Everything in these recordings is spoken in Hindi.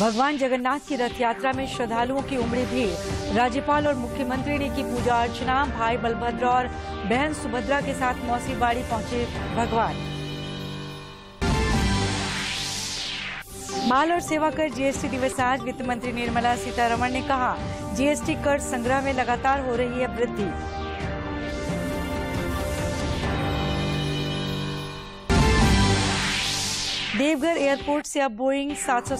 भगवान जगन्नाथ की रथ यात्रा में श्रद्धालुओं की उमड़ी भीड़ राज्यपाल और मुख्यमंत्री ने की पूजा अर्चना भाई बलभद्र और बहन सुभद्रा के साथ मौसी बाड़ी पहुंचे भगवान माल और सेवा कर जीएसटी दिवस आज वित्त मंत्री निर्मला सीतारमण ने कहा जीएसटी कर संग्रह में लगातार हो रही है वृद्धि देवघर एयरपोर्ट से अब बोइंग सात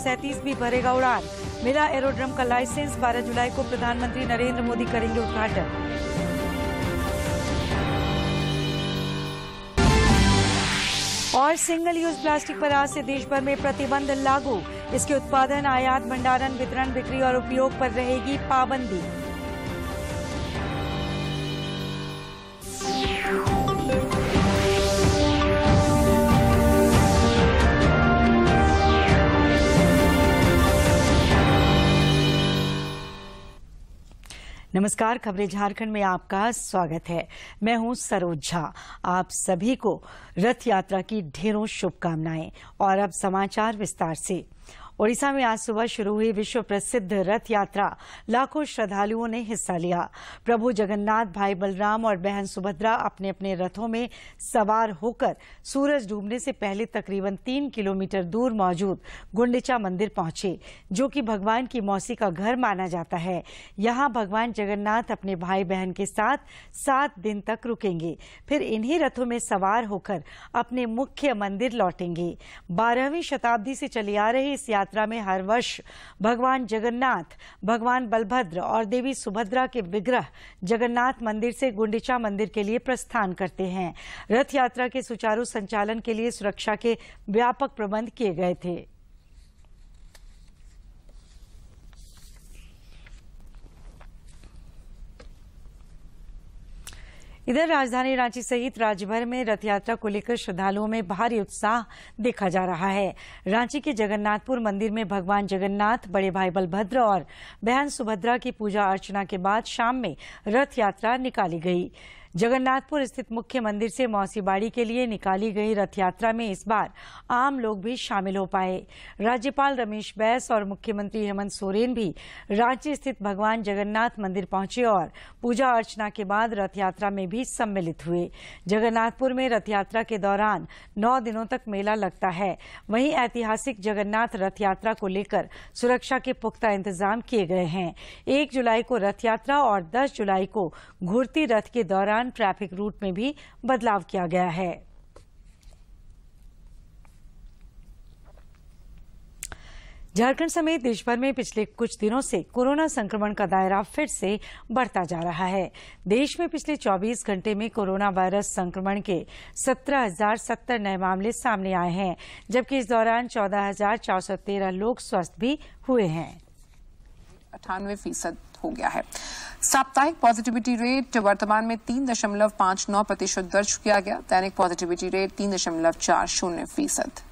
भी भरेगा उड़ान मिला एरोड्रम का लाइसेंस 12 जुलाई को प्रधानमंत्री नरेंद्र मोदी करेंगे उद्घाटन और सिंगल यूज प्लास्टिक पर आज से देश भर में प्रतिबंध लागू इसके उत्पादन आयात भंडारण वितरण बिक्री और उपयोग पर रहेगी पाबंदी नमस्कार खबरें झारखंड में आपका स्वागत है मैं हूं सरोज झा आप सभी को रथ यात्रा की ढेरों शुभकामनाएं और अब समाचार विस्तार से ओडिशा में आज सुबह शुरू हुई विश्व प्रसिद्ध रथ यात्रा लाखों श्रद्धालुओं ने हिस्सा लिया प्रभु जगन्नाथ भाई बलराम और बहन सुभद्रा अपने अपने रथों में सवार होकर सूरज डूबने से पहले तकरीबन तीन किलोमीटर दूर मौजूद गुंडिचा मंदिर पहुंचे जो कि भगवान की मौसी का घर माना जाता है यहाँ भगवान जगन्नाथ अपने भाई बहन के साथ सात दिन तक रुकेंगे फिर इन्ही रथों में सवार होकर अपने मुख्य मंदिर लौटेंगे बारहवीं शताब्दी से चली आ रही इस यात्रा यात्रा में हर वर्ष भगवान जगन्नाथ भगवान बलभद्र और देवी सुभद्रा के विग्रह जगन्नाथ मंदिर से गुंडिचा मंदिर के लिए प्रस्थान करते हैं रथ यात्रा के सुचारू संचालन के लिए सुरक्षा के व्यापक प्रबंध किए गए थे इधर राजधानी रांची सहित राज्यभर में रथ यात्रा को लेकर श्रद्धालुओं में भारी उत्साह देखा जा रहा है रांची के जगन्नाथपुर मंदिर में भगवान जगन्नाथ बड़े भाई बलभद्र और बहन सुभद्रा की पूजा अर्चना के बाद शाम में रथ यात्रा निकाली गई जगन्नाथपुर स्थित मुख्य मंदिर से मौसीबाड़ी के लिए निकाली गई रथ यात्रा में इस बार आम लोग भी शामिल हो पाए राज्यपाल रमेश बैस और मुख्यमंत्री हेमंत सोरेन भी रांची स्थित भगवान जगन्नाथ मंदिर पहुंचे और पूजा अर्चना के बाद रथ यात्रा में भी सम्मिलित हुए जगन्नाथपुर में रथ यात्रा के दौरान नौ दिनों तक मेला लगता है वहीं ऐतिहासिक जगन्नाथ रथ यात्रा को लेकर सुरक्षा के पुख्ता इंतजाम किए गए हैं एक जुलाई को रथ यात्रा और दस जुलाई को घुरती रथ के दौरान दौरान ट्रैफिक रूट में भी बदलाव किया गया है झारखंड समेत देश भर में पिछले कुछ दिनों से कोरोना संक्रमण का दायरा फिर से बढ़ता जा रहा है देश में पिछले 24 घंटे में कोरोना वायरस संक्रमण के 17,070 नए मामले सामने आए हैं जबकि इस दौरान 14,413 लोग स्वस्थ भी हुए हैं अट्ठानवे फीसद हो गया है साप्ताहिक पॉजिटिविटी रेट वर्तमान में तीन दशमलव पांच नौ प्रतिशत दर्ज किया गया दैनिक पॉजिटिविटी रेट तीन दशमलव चार शून्य फीसद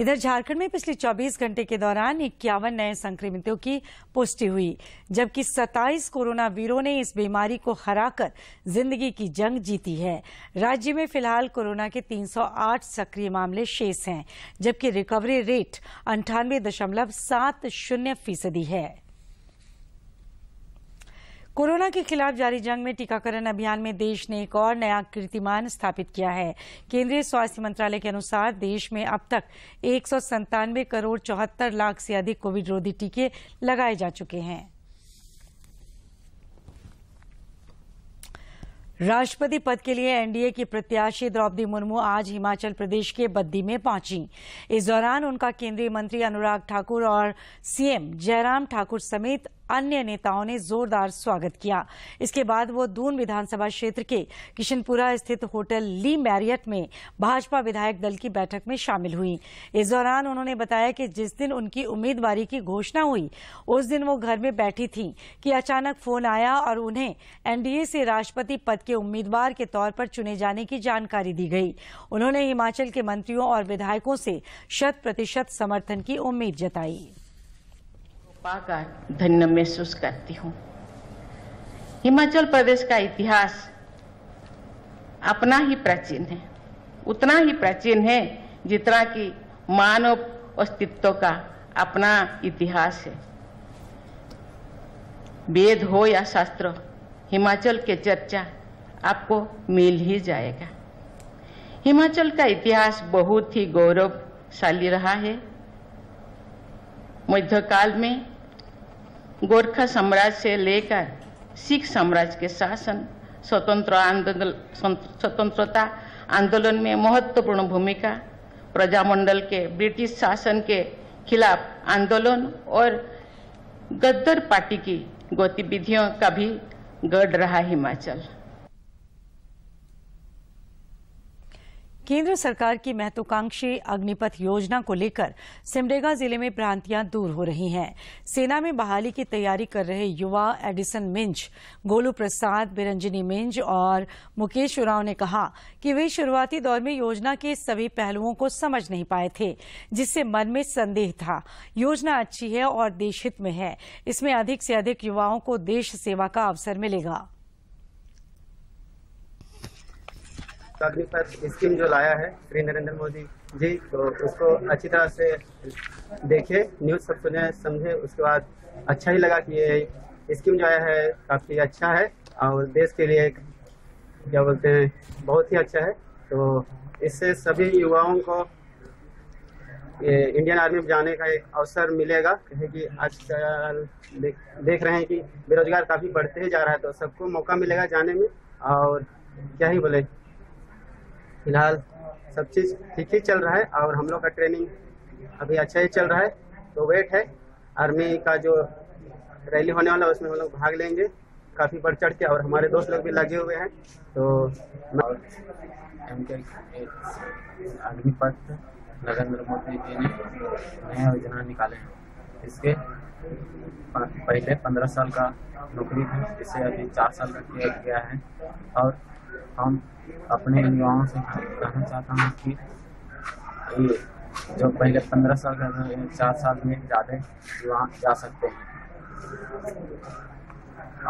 इधर झारखंड में पिछले 24 घंटे के दौरान इक्यावन नए संक्रमितों की पुष्टि हुई जबकि 27 कोरोना वीरों ने इस बीमारी को हराकर जिंदगी की जंग जीती है राज्य में फिलहाल कोरोना के 308 सक्रिय मामले शेष हैं जबकि रिकवरी रेट अंठानवे दशमलव सात शून्य फीसदी है कोरोना के खिलाफ जारी जंग में टीकाकरण अभियान में देश ने एक और नया कीर्तिमान स्थापित किया है केंद्रीय स्वास्थ्य मंत्रालय के अनुसार देश में अब तक एक करोड़ चौहत्तर लाख से अधिक कोविड रोधी टीके लगाए जा चुके हैं राष्ट्रपति पद के लिए एनडीए की प्रत्याशी द्रौपदी मुर्मू आज हिमाचल प्रदेश के बद्दी में पहुंची इस दौरान उनका केंद्रीय मंत्री अनुराग ठाकुर और सीएम जयराम ठाकुर समेत अन्य नेताओं ने जोरदार स्वागत किया इसके बाद वो दून विधानसभा क्षेत्र के किशनपुरा स्थित होटल ली मैरियट में भाजपा विधायक दल की बैठक में शामिल हुई इस दौरान उन्होंने बताया कि जिस दिन उनकी उम्मीदवारी की घोषणा हुई उस दिन वो घर में बैठी थी कि अचानक फोन आया और उन्हें एनडीए से राष्ट्रपति पद के उम्मीदवार के तौर पर चुने जाने की जानकारी दी गई उन्होंने हिमाचल के मंत्रियों और विधायकों से शत प्रतिशत समर्थन की उम्मीद जताई पाकर धन्य महसूस करती हूँ हिमाचल प्रदेश का इतिहास अपना ही प्राचीन है उतना ही प्राचीन है जितना कि मानव अस्तित्व का अपना इतिहास है वेद हो या शास्त्र हिमाचल के चर्चा आपको मिल ही जाएगा हिमाचल का इतिहास बहुत ही गौरवशाली रहा है मध्यकाल में गोरखा साम्राज्य से लेकर सिख साम्राज्य के शासन स्वतंत्र आंदोलन स्वतंत्रता आंदोलन में महत्वपूर्ण भूमिका प्रजामंडल के ब्रिटिश शासन के खिलाफ आंदोलन और गद्दर पार्टी की गतिविधियों का भी गढ़ रहा हिमाचल केंद्र सरकार की महत्वाकांक्षी अग्निपथ योजना को लेकर सिमडेगा जिले में भ्रांतियां दूर हो रही हैं सेना में बहाली की तैयारी कर रहे युवा एडिसन मिंज गोलू प्रसाद बिरंजनी मिंज और मुकेश उराव ने कहा कि वे शुरुआती दौर में योजना के सभी पहलुओं को समझ नहीं पाए थे जिससे मन में संदेह था योजना अच्छी है और देशहित में है इसमें अधिक से अधिक युवाओं को देश सेवा का अवसर मिलेगा चौधरी पर स्कीम जो लाया है श्री नरेंद्र मोदी जी तो उसको अच्छी तरह से देखे न्यूज सब सुने समझे उसके बाद अच्छा ही लगा कि ये स्कीम जो आया है काफी अच्छा है और देश के लिए क्या बोलते हैं बहुत ही अच्छा है तो इससे सभी युवाओं को इंडियन आर्मी में जाने का एक अवसर मिलेगा कहे कि आजकल देख, देख रहे हैं कि बेरोजगार काफी बढ़ते ही जा रहा है तो सबको मौका मिलेगा जाने में और क्या ही बोले फिलहाल सब चीज़ ठीक ही चल रहा है और हम लोग का ट्रेनिंग अभी अच्छा ही चल रहा है तो वेट है आर्मी का जो रैली होने वाला है उसमें हम लोग भाग लेंगे काफ़ी बढ़ चढ़ के और हमारे दोस्त लोग भी लगे हुए हैं तो आर्मी पद नरेंद्र मोदी जी ने नया योजना निकाले हैं इसके पहले पंद्रह साल का नौकरी था जिसे अभी चार साल का किया गया है और हम अपने युवाओं से कहना चाहता हूँ कि जो पहले पंद्रह साल का था चार साल में ज़्यादा युवा जा सकते हैं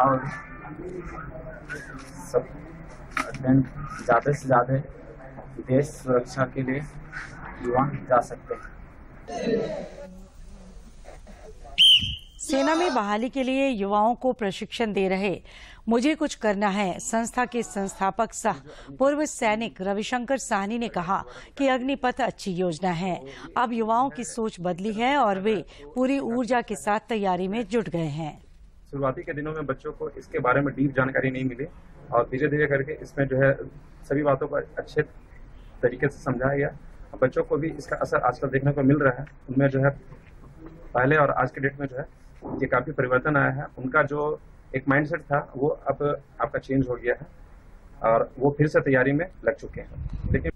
और सब ज़्यादा से ज़्यादा देश सुरक्षा के लिए युवा जा सकते हैं सेना में बहाली के लिए युवाओं को प्रशिक्षण दे रहे मुझे कुछ करना है संस्था के संस्थापक सह पूर्व सैनिक रविशंकर साहनी ने कहा कि अग्निपथ अच्छी योजना है अब युवाओं की सोच बदली है और वे पूरी ऊर्जा के साथ तैयारी में जुट गए हैं शुरुआती के दिनों में बच्चों को इसके बारे में डीप जानकारी नहीं मिली और धीरे धीरे करके इसमें जो है सभी बातों को अच्छे तरीके से समझाया गया बच्चों को भी इसका असर आजकल देखने को मिल रहा है उनमें जो है पहले और आज के डेट में जो है ये काफ़ी परिवर्तन आया है उनका जो एक माइंडसेट था वो अब आपका चेंज हो गया है और वो फिर से तैयारी में लग चुके हैं लेकिन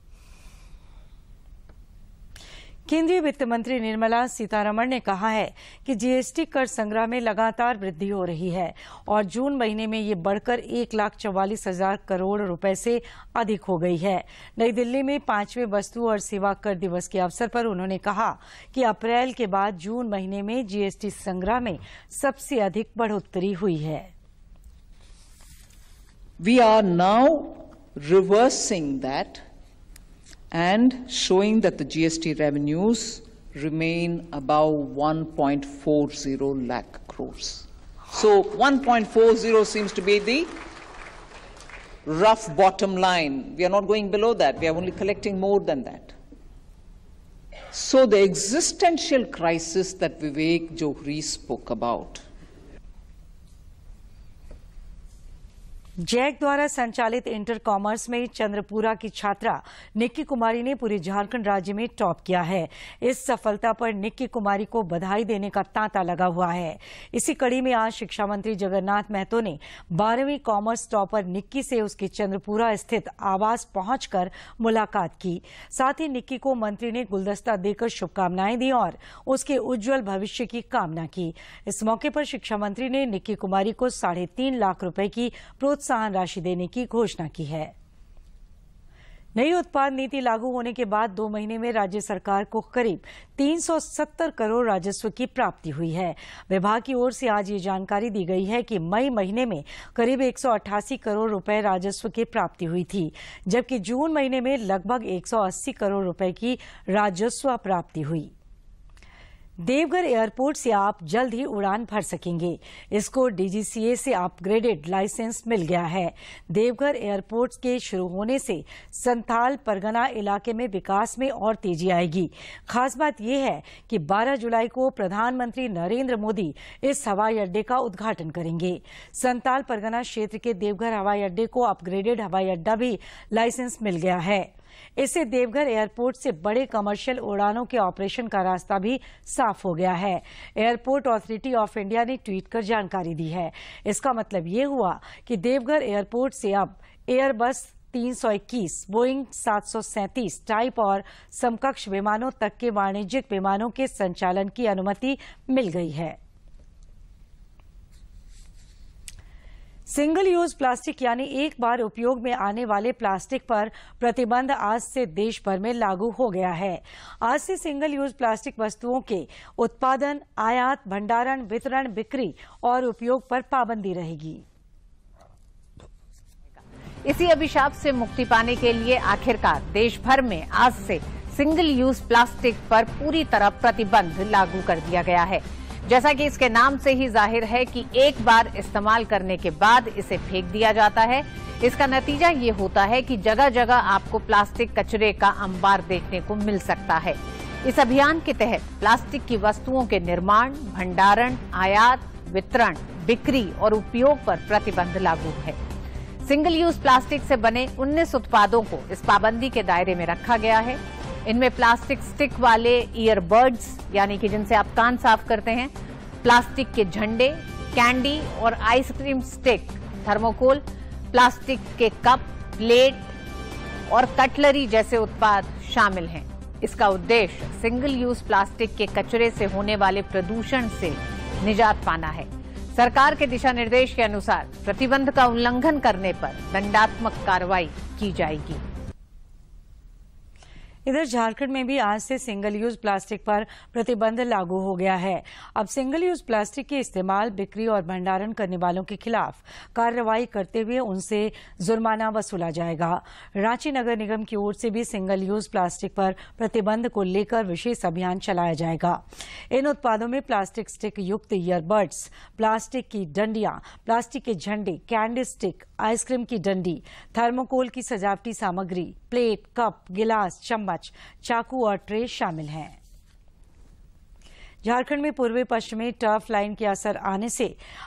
केंद्रीय वित्त मंत्री निर्मला सीतारमण ने कहा है कि जीएसटी कर संग्रह में लगातार वृद्धि हो रही है और जून महीने में ये बढ़कर एक लाख चौवालीस हजार करोड़ रुपए से अधिक हो गई है नई दिल्ली में पांचवें वस्तु और सेवा कर दिवस के अवसर पर उन्होंने कहा कि अप्रैल के बाद जून महीने में जीएसटी संग्रह में सबसे अधिक बढ़ोतरी हुई है we are now reversing that and showing that the GST revenues remain above 1.40 lakh crores. So 1.40 seems to be the rough bottom line. We are not going below that. We are only collecting more than that. So the existential crisis that Vivek Johri spoke about JAC द्वारा संचालित इंटर कॉमर्स में चंद्रपुरा की छात्रा निक्की कुमारी ने पूरे झारखंड राज्य में टॉप किया है इस सफलता पर निक्की कुमारी को बधाई देने का तांता लगा हुआ है इसी कड़ी में आज शिक्षा मंत्री जगन्नाथ महतो ने बारहवीं कॉमर्स टॉपर निक्की से उसके चंद्रपुरा स्थित आवास पहुंचकर मुलाकात की साथ ही निक्की को मंत्री ने गुलदस्ता देकर शुभकामनाएं दी और उसके उज्जवल भविष्य की कामना की इस मौके पर शिक्षा मंत्री ने निक्की कुमारी को साढ़े तीन लाख रूपये की प्रोत्साहन प्रोत्साहन राशि देने की घोषणा की है नई उत्पाद नीति लागू होने के बाद दो महीने में राज्य सरकार को करीब 370 करोड़ राजस्व की प्राप्ति हुई है विभाग की ओर से आज ये जानकारी दी गई है कि मई महीने में करीब 188 करोड़ रुपए राजस्व की प्राप्ति हुई थी जबकि जून महीने में लगभग 180 करोड़ रुपए की राजस्व प्राप्ति हुई देवघर एयरपोर्ट से आप जल्द ही उड़ान भर सकेंगे इसको डीजीसीए से अपग्रेडेड लाइसेंस मिल गया है देवघर एयरपोर्ट के शुरू होने से संथाल परगना इलाके में विकास में और तेजी आएगी खास बात यह है कि 12 जुलाई को प्रधानमंत्री नरेंद्र मोदी इस हवाई अड्डे का उद्घाटन करेंगे संताल परगना क्षेत्र के देवघर हवाई अड्डे को अपग्रेडेड हवाई अड्डा भी लाइसेंस मिल गया है इससे देवघर एयरपोर्ट से बड़े कमर्शियल उड़ानों के ऑपरेशन का रास्ता भी साफ हो गया है एयरपोर्ट अथॉरिटी ऑफ इंडिया ने ट्वीट कर जानकारी दी है इसका मतलब ये हुआ कि देवघर एयरपोर्ट से अब एयरबस 321, बोइंग 737 टाइप और समकक्ष विमानों तक के वाणिज्यिक विमानों के संचालन की अनुमति मिल गई है सिंगल यूज प्लास्टिक यानी एक बार उपयोग में आने वाले प्लास्टिक पर प्रतिबंध आज से देश भर में लागू हो गया है आज से सिंगल यूज प्लास्टिक वस्तुओं के उत्पादन आयात भंडारण वितरण बिक्री और उपयोग पर पाबंदी रहेगी इसी अभिशाप से मुक्ति पाने के लिए आखिरकार देश भर में आज से सिंगल यूज प्लास्टिक पर पूरी तरह प्रतिबंध लागू कर दिया गया है जैसा कि इसके नाम से ही जाहिर है कि एक बार इस्तेमाल करने के बाद इसे फेंक दिया जाता है इसका नतीजा ये होता है कि जगह जगह आपको प्लास्टिक कचरे का अंबार देखने को मिल सकता है इस अभियान के तहत प्लास्टिक की वस्तुओं के निर्माण भंडारण आयात वितरण बिक्री और उपयोग पर प्रतिबंध लागू है सिंगल यूज प्लास्टिक से बने 19 उत्पादों को इस पाबंदी के दायरे में रखा गया है इनमें प्लास्टिक स्टिक वाले ईयरबड्स यानी कि जिनसे आप कान साफ करते हैं प्लास्टिक के झंडे कैंडी और आइसक्रीम स्टिक थर्मोकोल प्लास्टिक के कप प्लेट और कटलरी जैसे उत्पाद शामिल हैं इसका उद्देश्य सिंगल यूज प्लास्टिक के कचरे से होने वाले प्रदूषण से निजात पाना है सरकार के दिशा निर्देश के अनुसार प्रतिबंध का उल्लंघन करने पर दंडात्मक कार्रवाई की जाएगी इधर झारखंड में भी आज से सिंगल यूज प्लास्टिक पर प्रतिबंध लागू हो गया है अब सिंगल यूज प्लास्टिक के इस्तेमाल बिक्री और भंडारण करने वालों के खिलाफ कार्रवाई करते हुए उनसे जुर्माना वसूला जाएगा रांची नगर निगम की ओर से भी सिंगल यूज प्लास्टिक पर प्रतिबंध को लेकर विशेष अभियान चलाया जाएगा इन उत्पादों में प्लास्टिक स्टिक युक्त ईयरबड्स प्लास्टिक की डंडियां प्लास्टिक के झंडे कैंडी स्टिक आइसक्रीम की डंडी थर्मोकोल की सजावटी सामग्री प्लेट कप गिलास चम्मच पांच चाकू और ट्रे शामिल हैं झारखंड में पूर्वी पश्चिमी टर्फ लाइन के असर आने से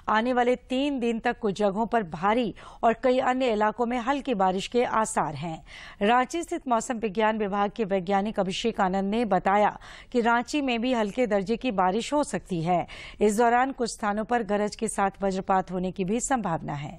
आने वाले तीन दिन तक कुछ जगहों पर भारी और कई अन्य इलाकों में हल्की बारिश के आसार हैं रांची स्थित मौसम विज्ञान विभाग के वैज्ञानिक अभिषेक आनंद ने बताया कि रांची में भी हल्के दर्जे की बारिश हो सकती है इस दौरान कुछ स्थानों पर गरज के साथ वज्रपात होने की भी संभावना है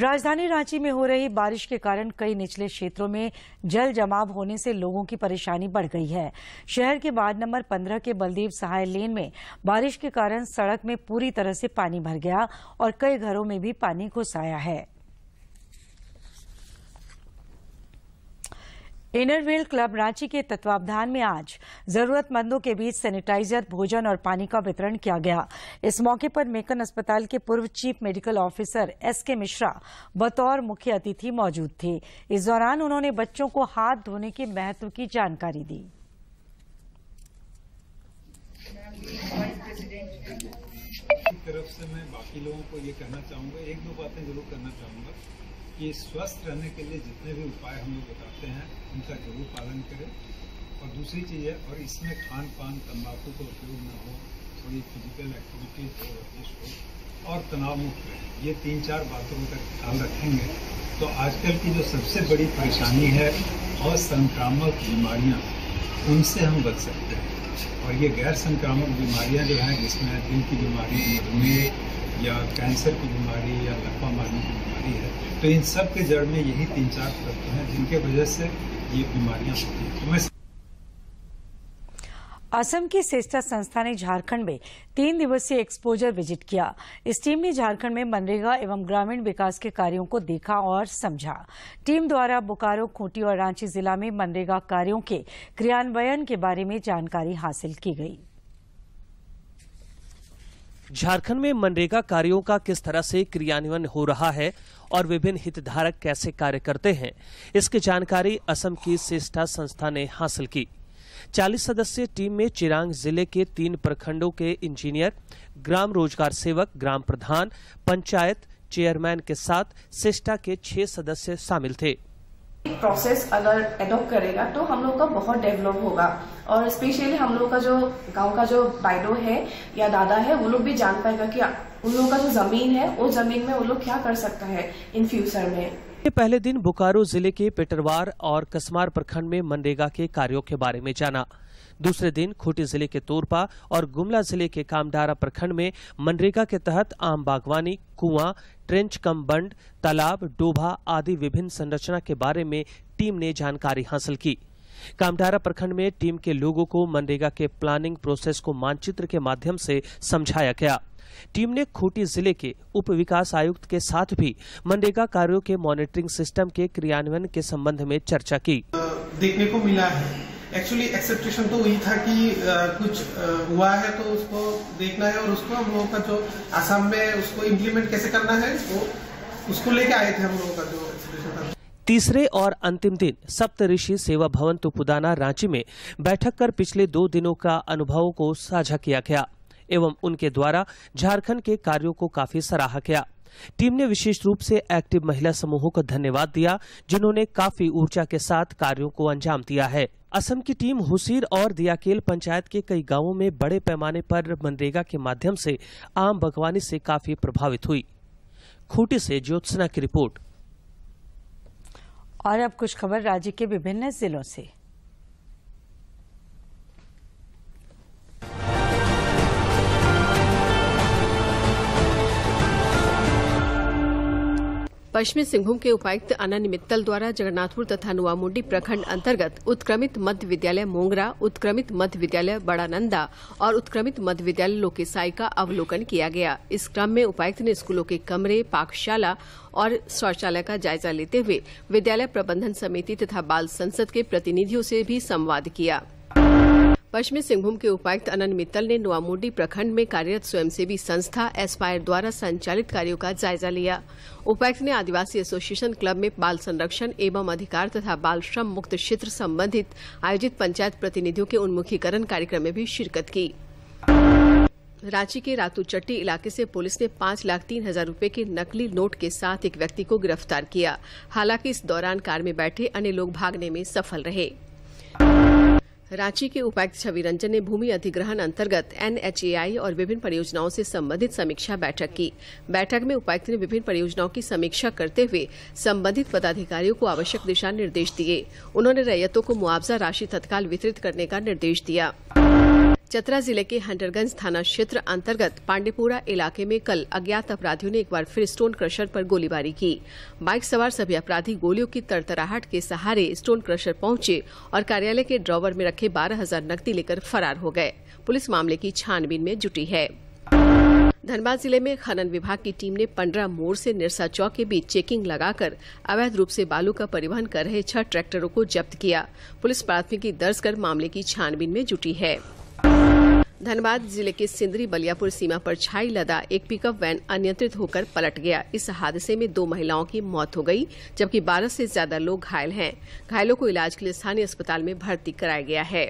राजधानी रांची में हो रही बारिश के कारण कई निचले क्षेत्रों में जल जमाव होने से लोगों की परेशानी बढ़ गई है शहर के वार्ड नंबर 15 के बलदेव सहाय लेन में बारिश के कारण सड़क में पूरी तरह से पानी भर गया और कई घरों में भी पानी घुस आया है इनर व्हील क्लब रांची के तत्वावधान में आज जरूरतमंदों के बीच सैनिटाइजर भोजन और पानी का वितरण किया गया इस मौके पर मेकन अस्पताल के पूर्व चीफ मेडिकल ऑफिसर एस के मिश्रा बतौर मुख्य अतिथि मौजूद थे इस दौरान उन्होंने बच्चों को हाथ धोने के महत्व की जानकारी दी तरफ से मैं बाकी लोगों को ये कहना चाहूंगा एक दो बातें जरूर करना चाहूंगा कि स्वस्थ रहने के लिए जितने भी उपाय हम लोग बताते हैं उनका जरूर पालन करें और दूसरी चीज़ है और इसमें खान पान तम्बाकू का उपयोग न हो थोड़ी फिजिकल एक्टिविटी हो वर्जिश हो और तनाव मुक्त रहे ये तीन चार बातों का ख्याल रखेंगे तो आजकल की जो सबसे बड़ी परेशानी है और संक्रामक बीमारियाँ उनसे हम बच सकते हैं और ये गैर संक्रामक बीमारियाँ जो हैं जिसमें दिल की बीमारी मधुमेह या कैंसर की बीमारी या लकवा मारने की तो इन सब के जड़ में यही तीन चार तत्व हैं जिनके वजह से ये बीमारियां होती हैं तो मैं असम की सेस्टा संस्था ने झारखंड में तीन दिवसीय एक्सपोजर विजिट किया इस टीम ने झारखंड में मनरेगा एवं ग्रामीण विकास के कार्यों को देखा और समझा टीम द्वारा बोकारो खूंटी और रांची जिला में मनरेगा कार्यों के क्रियान्वयन के बारे में जानकारी हासिल की गई झारखंड में मनरेगा कार्यों का किस तरह से क्रियान्वयन हो रहा है और विभिन्न हितधारक कैसे कार्य करते हैं इसकी जानकारी असम की श्रेष्ठा संस्था ने हासिल की चालीस सदस्यीय टीम में चिरांग जिले के तीन प्रखंडों के इंजीनियर ग्राम रोजगार सेवक ग्राम प्रधान पंचायत चेयरमैन के साथ सिस्टा के छह सदस्य शामिल थे प्रोसेस अगर एडोप्ट करेगा तो हम लोग का बहुत डेवलप होगा और स्पेशली हम लोग का जो गांव का जो बाइडो है या दादा है वो लोग भी जान पाएगा कि उन लोगों का जो जमीन है उस जमीन में वो लोग क्या कर सकता है इन फ्यूचर में पहले दिन बोकारो जिले के पेटरवार और कसमार प्रखंड में मनरेगा के कार्यों के बारे में जाना दूसरे दिन खूंटी जिले के तोरपा और गुमला जिले के कामडारा प्रखंड में मनरेगा के तहत आम बागवानी कुआं ट्रेंच कम बंड तालाब डोभा आदि विभिन्न संरचना के बारे में टीम ने जानकारी हासिल की कामडारा प्रखंड में टीम के लोगों को मनरेगा के प्लानिंग प्रोसेस को मानचित्र के माध्यम से समझाया गया टीम ने खूंटी जिले के उप विकास आयुक्त के साथ भी मनरेगा कार्यों के मॉनिटरिंग सिस्टम के क्रियान्वयन के संबंध में चर्चा की देखने को मिला है एक्चुअली एक्सेप्टेशन तो वही था कि आ, कुछ आ, हुआ है तो उसको देखना है और उसको हम लोगों का जो आसाम में उसको इम्प्लीमेंट कैसे करना है वो उसको लेके आए थे हम लोगों का जो एक्सेप्टेशन था तीसरे और अंतिम दिन सप्तऋषि सेवा भवन तुपुदाना रांची में बैठक कर पिछले दो दिनों का अनुभवों को साझा किया गया एवं उनके द्वारा झारखंड के कार्यों को काफी सराहा गया टीम ने विशेष रूप से एक्टिव महिला समूहों का धन्यवाद दिया जिन्होंने काफी ऊर्जा के साथ कार्यों को अंजाम दिया है असम की टीम हुसीर और दियाकेल पंचायत के कई गांवों में बड़े पैमाने पर मनरेगा के माध्यम से आम बगवानी से काफी प्रभावित हुई खूटी से ज्योत्सना की रिपोर्ट और अब कुछ खबर राज्य के विभिन्न जिलों से पश्चिमी सिंहभूम के उपायुक्त अनन्य मित्तल द्वारा जगन्नाथपुर तथा नुआमुंडी प्रखंड अंतर्गत उत्क्रमित मध्य विद्यालय मोंगरा उत्क्रमित मध्य विद्यालय बड़ानंदा और उत्क्रमित मध्य विद्यालय लोकेसाई का अवलोकन किया गया इस क्रम में उपायुक्त ने स्कूलों के कमरे पाकशाला और शौचालय का जायजा लेते हुए विद्यालय प्रबंधन समिति तथा बाल संसद के प्रतिनिधियों से भी संवाद किया पश्चिमी सिंहभूम के उपायुक्त अनंत मित्तल ने नोआमुंडी प्रखंड में कार्यरत स्वयंसेवी संस्था एस्पायर द्वारा संचालित कार्यों का जायजा लिया उपायुक्त ने आदिवासी एसोसिएशन क्लब में बाल संरक्षण एवं अधिकार तथा बाल श्रम मुक्त क्षेत्र संबंधित आयोजित पंचायत प्रतिनिधियों के उन्मुखीकरण कार्यक्रम में भी शिरकत की रांची के रातूचट्टी इलाके से पुलिस ने पांच लाख तीन हजार रूपये के नकली नोट के साथ एक व्यक्ति को गिरफ्तार किया हालांकि इस दौरान कार में बैठे अन्य लोग भागने में सफल रहे रांची के उपायुक्त छवि रंजन ने भूमि अधिग्रहण अंतर्गत एनएचएआई और विभिन्न परियोजनाओं से संबंधित समीक्षा बैठक की बैठक में उपायुक्त ने विभिन्न परियोजनाओं की समीक्षा करते हुए संबंधित पदाधिकारियों को आवश्यक दिशा निर्देश दिए उन्होंने रैयतों को मुआवजा राशि तत्काल वितरित करने का निर्देश दिया चतरा जिले के हंटरगंज थाना क्षेत्र अंतर्गत पांडेपुरा इलाके में कल अज्ञात अपराधियों ने एक बार फिर स्टोन क्रशर पर गोलीबारी की बाइक सवार सभी अपराधी गोलियों की तरतराहट के सहारे स्टोन क्रशर पहुंचे और कार्यालय के ड्रॉवर में रखे बारह हजार नकदी लेकर फरार हो गए पुलिस मामले की छानबीन में जुटी है धनबाद जिले में खनन विभाग की टीम ने पंडरा मोड़ से निरसा चौक के बीच चेकिंग लगाकर अवैध रूप से बालू का परिवहन कर रहे छह ट्रैक्टरों को जब्त किया पुलिस प्राथमिकी दर्ज कर मामले की छानबीन में जुटी है धनबाद जिले के सिंदरी बलियापुर सीमा पर छाई लदा एक पिकअप वैन अनियंत्रित होकर पलट गया इस हादसे में दो महिलाओं की मौत हो गई जबकि 12 से ज्यादा लोग घायल हैं घायलों को इलाज के लिए स्थानीय अस्पताल में भर्ती कराया गया है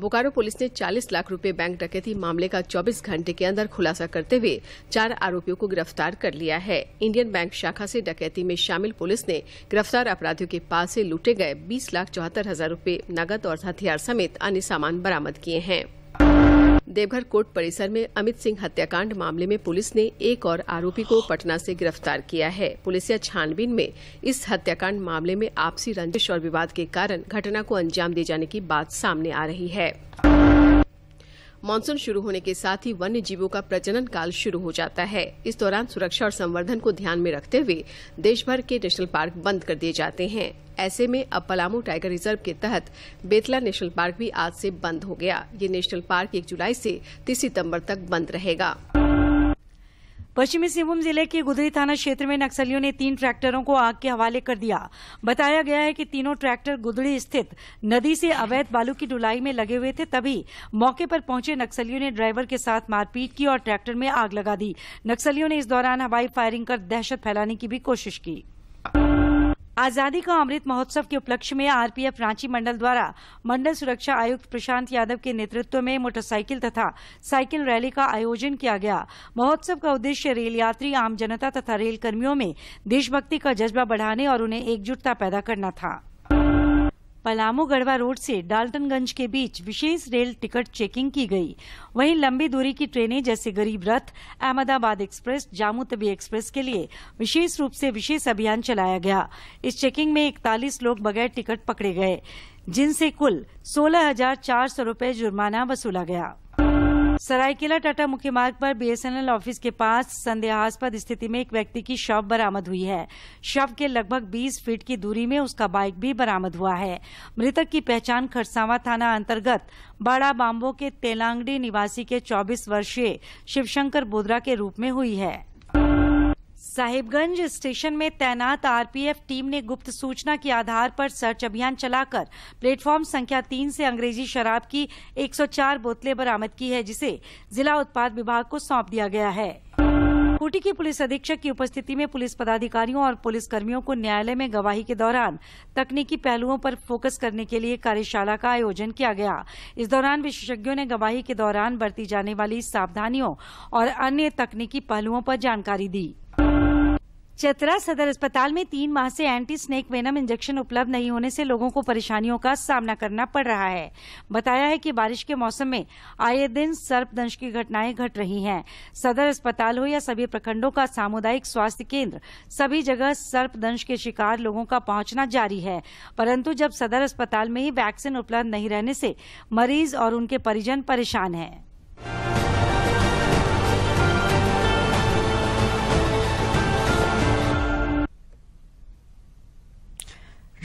बोकारो पुलिस ने 40 लाख रुपए बैंक डकैती मामले का 24 घंटे के अंदर खुलासा करते हुए चार आरोपियों को गिरफ्तार कर लिया है इंडियन बैंक शाखा से डकैती में शामिल पुलिस ने गिरफ्तार अपराधियों के पास से लूटे गए बीस लाख चौहत्तर हजार रूपये नकद और हथियार समेत अन्य सामान बरामद किए हैं देवघर कोर्ट परिसर में अमित सिंह हत्याकांड मामले में पुलिस ने एक और आरोपी को पटना से गिरफ्तार किया है पुलिसिया छानबीन में इस हत्याकांड मामले में आपसी रंजिश और विवाद के कारण घटना को अंजाम दिए जाने की बात सामने आ रही है मानसून शुरू होने के साथ ही वन्य जीवों का प्रजनन काल शुरू हो जाता है इस दौरान सुरक्षा और संवर्धन को ध्यान में रखते हुए देश भर के नेशनल पार्क बंद कर दिए जाते हैं ऐसे में अब पलामू टाइगर रिजर्व के तहत बेतला नेशनल पार्क भी आज से बंद हो गया ये नेशनल पार्क एक जुलाई से तीस सितम्बर तक बंद रहेगा पश्चिमी सिंहभूम जिले के गुदरी थाना क्षेत्र में नक्सलियों ने तीन ट्रैक्टरों को आग के हवाले कर दिया बताया गया है कि तीनों ट्रैक्टर गुदड़ी स्थित नदी से अवैध बालू की डुलाई में लगे हुए थे तभी मौके पर पहुंचे नक्सलियों ने ड्राइवर के साथ मारपीट की और ट्रैक्टर में आग लगा दी नक्सलियों ने इस दौरान हवाई फायरिंग कर दहशत फैलाने की भी कोशिश की आजादी का अमृत महोत्सव के उपलक्ष्य में आरपीएफ रांची मंडल द्वारा मंडल सुरक्षा आयुक्त प्रशांत यादव के नेतृत्व में मोटरसाइकिल तथा साइकिल रैली का आयोजन किया गया महोत्सव का उद्देश्य रेल यात्री आम जनता तथा रेल कर्मियों में देशभक्ति का जज्बा बढ़ाने और उन्हें एकजुटता पैदा करना था पलामू गढ़वा रोड से डाल्टनगंज के बीच विशेष रेल टिकट चेकिंग की गई वहीं लंबी दूरी की ट्रेनें जैसे गरीब रथ अहमदाबाद एक्सप्रेस जामू तबी एक्सप्रेस के लिए विशेष रूप से विशेष अभियान चलाया गया इस चेकिंग में इकतालीस लोग बगैर टिकट पकड़े गए जिनसे कुल सोलह हजार चार सौ रूपये जुर्माना वसूला गया सरायकेला टाटा मुख्य मार्ग पर बीएसएनएल ऑफिस के पास संदेहास्पद स्थिति में एक व्यक्ति की शव बरामद हुई है शव के लगभग 20 फीट की दूरी में उसका बाइक भी बरामद हुआ है मृतक की पहचान खरसावा थाना अंतर्गत बाड़ा बाम्बो के तेलांगडी निवासी के 24 वर्षीय शिवशंकर बोधरा के रूप में हुई है साहिबगंज स्टेशन में तैनात आरपीएफ टीम ने गुप्त सूचना के आधार पर सर्च अभियान चलाकर प्लेटफॉर्म संख्या तीन से अंग्रेजी शराब की 104 बोतलें बरामद की है जिसे जिला उत्पाद विभाग को सौंप दिया गया है कोटी की पुलिस अधीक्षक की उपस्थिति में पुलिस पदाधिकारियों और पुलिस कर्मियों को न्यायालय में गवाही के दौरान तकनीकी पहलुओं पर फोकस करने के लिए कार्यशाला का आयोजन किया गया इस दौरान विशेषज्ञों ने गवाही के दौरान बरती जाने वाली सावधानियों और अन्य तकनीकी पहलुओं पर जानकारी दी चतरा सदर अस्पताल में तीन माह से एंटी स्नेक वेनम इंजेक्शन उपलब्ध नहीं होने से लोगों को परेशानियों का सामना करना पड़ रहा है बताया है कि बारिश के मौसम में आए दिन सर्पदंश की घटनाएं घट गट रही हैं सदर अस्पताल हो या सभी प्रखंडों का सामुदायिक स्वास्थ्य केंद्र सभी जगह सर्पदंश के शिकार लोगों का पहुंचना जारी है परन्तु जब सदर अस्पताल में ही वैक्सीन उपलब्ध नहीं रहने से मरीज और उनके परिजन परेशान हैं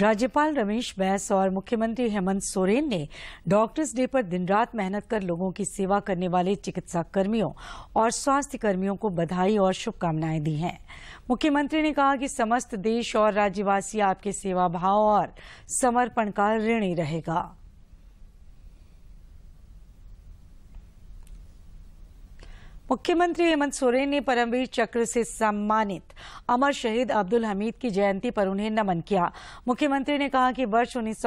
राज्यपाल रमेश बैस और मुख्यमंत्री हेमंत सोरेन ने डॉक्टर्स डे पर दिन रात मेहनत कर लोगों की सेवा करने वाले चिकित्सा कर्मियों और स्वास्थ्य कर्मियों को बधाई और शुभकामनाएं दी हैं मुख्यमंत्री ने कहा कि समस्त देश और राज्यवासी आपके सेवा भाव और समर्पण का ऋणी रहेगा मुख्यमंत्री हेमंत सोरेन ने परमवीर चक्र से सम्मानित अमर शहीद अब्दुल हमीद की जयंती पर उन्हें नमन किया मुख्यमंत्री ने कहा कि वर्ष उन्नीस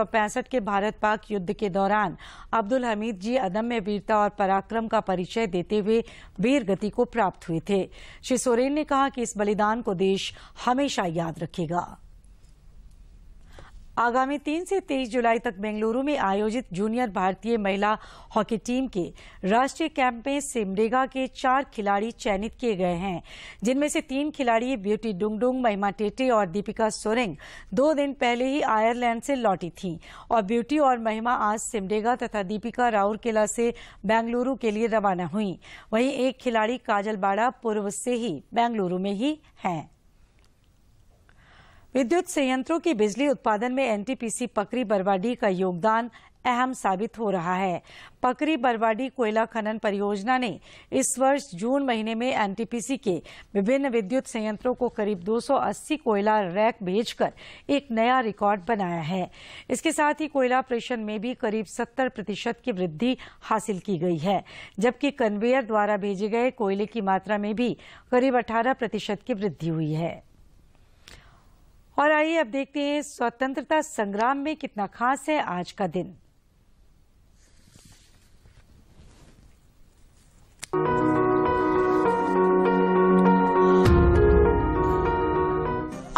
के भारत पाक युद्ध के दौरान अब्दुल हमीद जी अदम्य वीरता और पराक्रम का परिचय देते हुए वीर गति को प्राप्त हुए थे श्री सोरेन ने कहा कि इस बलिदान को देश हमेशा याद रखेगा आगामी तीन से तेईस जुलाई तक बेंगलुरु में आयोजित जूनियर भारतीय महिला हॉकी टीम के राष्ट्रीय कैंप में सिमडेगा के चार खिलाड़ी चयनित किए गए हैं जिनमें से तीन खिलाड़ी ब्यूटी डुंगडुंग महिमा टेटे और दीपिका सोरेंग दो दिन पहले ही आयरलैंड से लौटी थीं और ब्यूटी और महिमा आज सिमडेगा तथा दीपिका राउरकेला से बेंगलुरु के लिए रवाना हुई वहीं एक खिलाड़ी काजल बाड़ा पूर्व से ही बेंगलुरु में ही हैं विद्युत संयंत्रों की बिजली उत्पादन में एनटीपीसी पकरी बरवाडी का योगदान अहम साबित हो रहा है पकरी बरवाडी कोयला खनन परियोजना ने इस वर्ष जून महीने में एनटीपीसी के विभिन्न विद्युत संयंत्रों को करीब 280 कोयला रैक भेजकर एक नया रिकॉर्ड बनाया है इसके साथ ही कोयला प्रेशन में भी करीब 70 प्रतिशत की वृद्धि हासिल की गई है जबकि कन्वेयर द्वारा भेजे गए कोयले की मात्रा में भी करीब अठारह प्रतिशत की वृद्धि हुई है और आइए अब देखते हैं स्वतंत्रता संग्राम में कितना खास है आज का दिन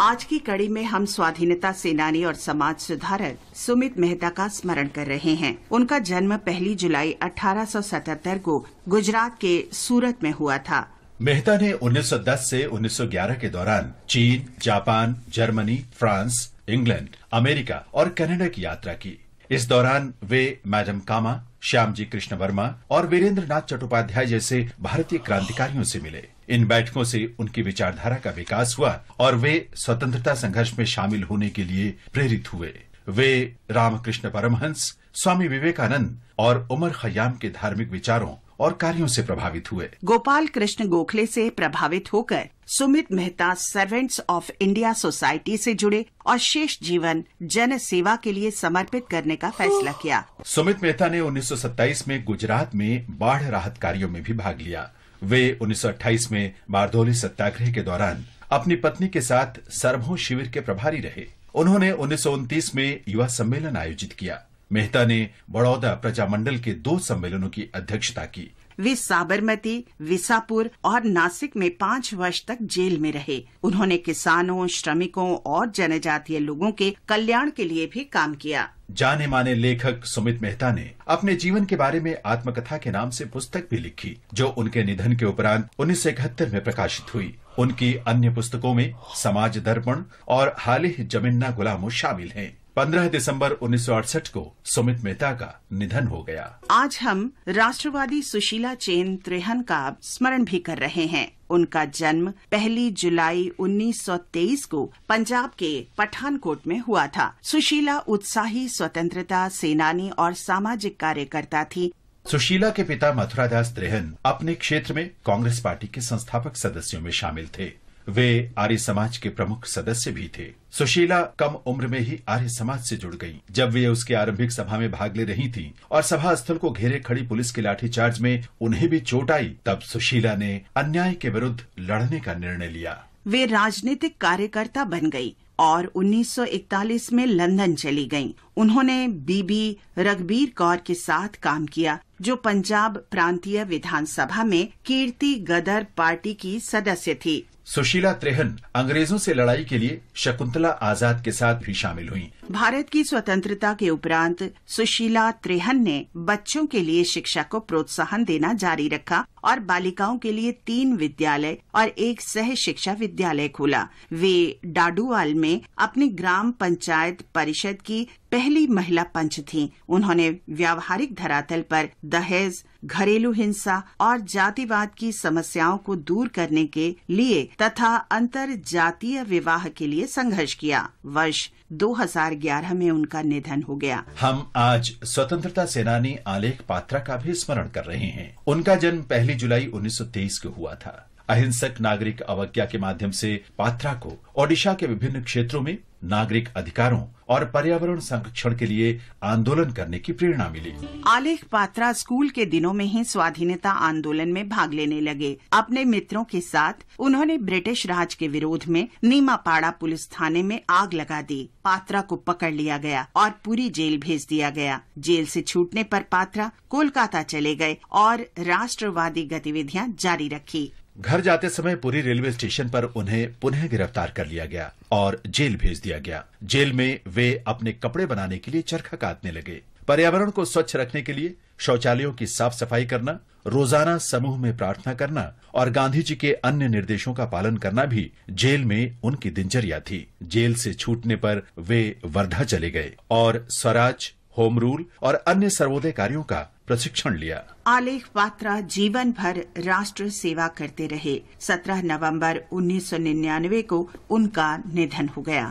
आज की कड़ी में हम स्वाधीनता सेनानी और समाज सुधारक सुमित मेहता का स्मरण कर रहे हैं उनका जन्म पहली जुलाई 1877 को गुजरात के सूरत में हुआ था मेहता ने 1910 से 1911 के दौरान चीन Japan Germany France England America और कनाडा की यात्रा की इस दौरान वे मैडम कामा श्यामजी कृष्ण वर्मा और वीरेंद्र नाथ चट्टोपाध्याय जैसे भारतीय क्रांतिकारियों से मिले इन बैठकों से उनकी विचारधारा का विकास हुआ और वे स्वतंत्रता संघर्ष में शामिल होने के लिए प्रेरित हुए वे रामकृष्ण परमहंस स्वामी विवेकानंद और उमर खयाम के धार्मिक विचारों और कार्यों से प्रभावित हुए गोपाल कृष्ण गोखले से प्रभावित होकर Sumit Mehta servants of India society से जुड़े और शेष जीवन जन सेवा के लिए समर्पित करने का फैसला किया सुमित मेहता ने 1927 में गुजरात में बाढ़ राहत कार्यों में भी भाग लिया वे 1928 में बारदोली सत्याग्रह के दौरान अपनी पत्नी के साथ सरभों शिविर के प्रभारी रहे उन्होंने उन्नीस में युवा सम्मेलन आयोजित किया मेहता ने बड़ौदा प्रजा मंडल के दो सम्मेलनों की अध्यक्षता की वे साबरमती विसापुर और नासिक में पाँच वर्ष तक जेल में रहे उन्होंने किसानों श्रमिकों और जनजातीय लोगों के कल्याण के लिए भी काम किया जाने माने लेखक सुमित मेहता ने अपने जीवन के बारे में आत्मकथा के नाम से पुस्तक भी लिखी जो उनके निधन के उपरांत उन्नीस में प्रकाशित हुई उनकी अन्य पुस्तकों में समाज दर्पण और हालिह जमिन्ना गुलामो शामिल हैं। 15 दिसंबर 1968 को सुमित मेहता का निधन हो गया आज हम राष्ट्रवादी सुशीला चेन त्रेहन का स्मरण भी कर रहे हैं उनका जन्म पहली जुलाई 1923 को पंजाब के पठानकोट में हुआ था सुशीला उत्साही स्वतंत्रता सेनानी और सामाजिक कार्यकर्ता थी सुशीला के पिता मथुरादास त्रेहन अपने क्षेत्र में कांग्रेस पार्टी के संस्थापक सदस्यों में शामिल थे वे आर्य समाज के प्रमुख सदस्य भी थे सुशीला कम उम्र में ही आर्य समाज से जुड़ गईं। जब वे उसके आरंभिक सभा में भाग ले रही थीं और सभा स्थल को घेरे खड़ी पुलिस के लाठीचार्ज में उन्हें भी चोट आई तब सुशीला ने अन्याय के विरुद्ध लड़ने का निर्णय लिया वे राजनीतिक कार्यकर्ता बन गयी और 1941 में लंदन चली गईं। उन्होंने बीबी रघबीर कौर के साथ काम किया जो पंजाब प्रांतीय विधानसभा में कीर्ति गदर पार्टी की सदस्य थी सुशीला त्रेहन अंग्रेजों से लड़ाई के लिए शकुंतला आजाद के साथ भी शामिल हुईं भारत की स्वतंत्रता के उपरांत सुशीला त्रेहन ने बच्चों के लिए शिक्षा को प्रोत्साहन देना जारी रखा और बालिकाओं के लिए तीन विद्यालय और एक सह शिक्षा विद्यालय खोला वे डाडूवाल में अपने ग्राम पंचायत परिषद की पहली महिला पंच थी उन्होंने व्यावहारिक धरातल पर दहेज घरेलू हिंसा और जातिवाद की समस्याओं को दूर करने के लिए तथा अंतर जातीय विवाह के लिए संघर्ष किया वर्ष 2011 में उनका निधन हो गया हम आज स्वतंत्रता सेनानी आलेख पात्रा का भी स्मरण कर रहे हैं उनका जन्म पहली जुलाई 1923 को हुआ था अहिंसक नागरिक अवज्ञा के माध्यम से पात्रा को ओडिशा के विभिन्न क्षेत्रों में नागरिक अधिकारों और पर्यावरण संरक्षण के लिए आंदोलन करने की प्रेरणा मिली आलेख पात्रा स्कूल के दिनों में ही स्वाधीनता आंदोलन में भाग लेने लगे अपने मित्रों के साथ उन्होंने ब्रिटिश राज के विरोध में नीमापाड़ा पुलिस थाने में आग लगा दी पात्रा को पकड़ लिया गया और पूरी जेल भेज दिया गया जेल से छूटने पर पात्रा कोलकाता चले गए और राष्ट्रवादी गतिविधियां जारी रखी घर जाते समय पूरी रेलवे स्टेशन पर उन्हें पुनः गिरफ्तार कर लिया गया और जेल भेज दिया गया जेल में वे अपने कपड़े बनाने के लिए चरखा काटने लगे पर्यावरण को स्वच्छ रखने के लिए शौचालयों की साफ सफाई करना रोजाना समूह में प्रार्थना करना और गांधी जी के अन्य निर्देशों का पालन करना भी जेल में उनकी दिनचर्या थी जेल से छूटने पर वे वर्धा चले गए और स्वराज होम रूल और अन्य सर्वोदय कार्यों का प्रशिक्षण लिया आलेख पात्रा जीवन भर राष्ट्र सेवा करते रहे 17 नवंबर 1999 को उनका निधन हो गया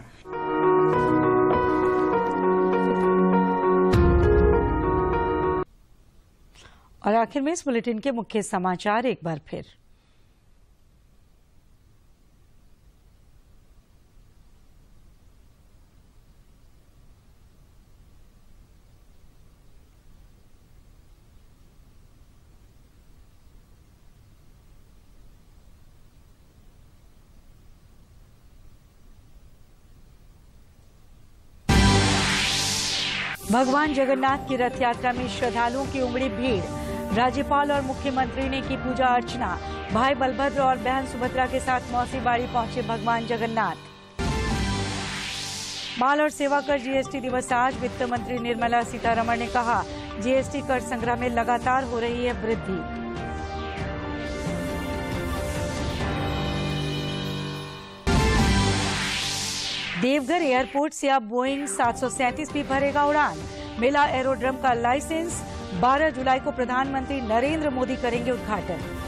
और आखिर में इस बुलेटिन के मुख्य समाचार एक बार फिर भगवान जगन्नाथ की रथ यात्रा में श्रद्धालुओं की उमड़ी भीड़ राज्यपाल और मुख्यमंत्री ने की पूजा अर्चना भाई बलभद्र और बहन सुभद्रा के साथ मौसी बाड़ी पहुंचे भगवान जगन्नाथ माल और सेवा कर जीएसटी दिवस आज वित्त मंत्री निर्मला सीतारमण ने कहा जीएसटी कर संग्रह में लगातार हो रही है वृद्धि देवघर एयरपोर्ट से अब बोइंग 737 भी भरेगा उड़ान मेला एरोड्रम का लाइसेंस 12 जुलाई को प्रधानमंत्री नरेंद्र मोदी करेंगे उद्घाटन